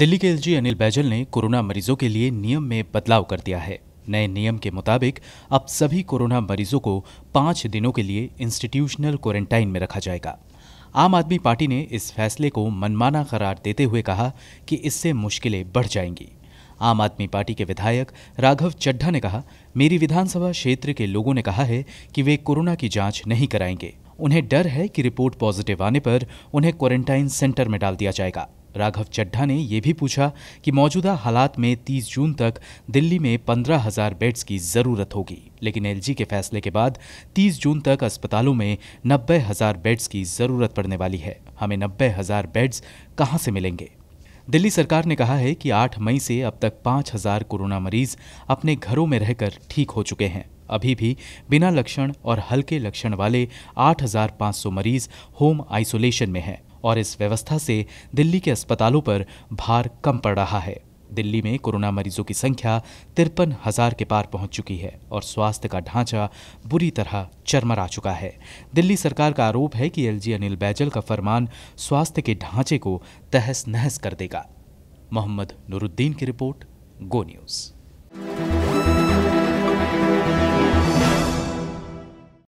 दिल्ली के एलजी अनिल बैजल ने कोरोना मरीजों के लिए नियम में बदलाव कर दिया है नए नियम के मुताबिक अब सभी कोरोना मरीजों को पांच दिनों के लिए इंस्टीट्यूशनल क्वारंटाइन में रखा जाएगा आम आदमी पार्टी ने इस फैसले को मनमाना करार देते हुए कहा कि इससे मुश्किलें बढ़ जाएंगी आम आदमी पार्टी के विधायक राघव चड्ढा ने कहा मेरी विधानसभा क्षेत्र के लोगों ने कहा है कि वे कोरोना की जांच नहीं कराएंगे उन्हें डर है कि रिपोर्ट पॉजिटिव आने पर उन्हें क्वारंटाइन सेंटर में डाल दिया जाएगा राघव चड्ढा ने यह भी पूछा कि मौजूदा हालात में 30 जून तक दिल्ली में पंद्रह हजार बेड्स की जरूरत होगी लेकिन एलजी के फैसले के बाद 30 जून तक अस्पतालों में नब्बे हजार बेड्स की जरूरत पड़ने वाली है हमें नब्बे हजार बेड्स कहाँ से मिलेंगे दिल्ली सरकार ने कहा है कि 8 मई से अब तक 5000 कोरोना मरीज अपने घरों में रहकर ठीक हो चुके हैं अभी भी बिना लक्षण और हल्के लक्षण वाले 8,500 मरीज होम आइसोलेशन में हैं और इस व्यवस्था से दिल्ली के अस्पतालों पर भार कम पड़ रहा है दिल्ली में कोरोना मरीजों की संख्या तिरपन हजार के पार पहुंच चुकी है और स्वास्थ्य का ढांचा बुरी तरह चरमरा चुका है दिल्ली सरकार का आरोप है कि एलजी अनिल बैजल का फरमान स्वास्थ्य के ढांचे को तहस नहस कर देगा मोहम्मद नूरुद्दीन की रिपोर्ट गो न्यूज़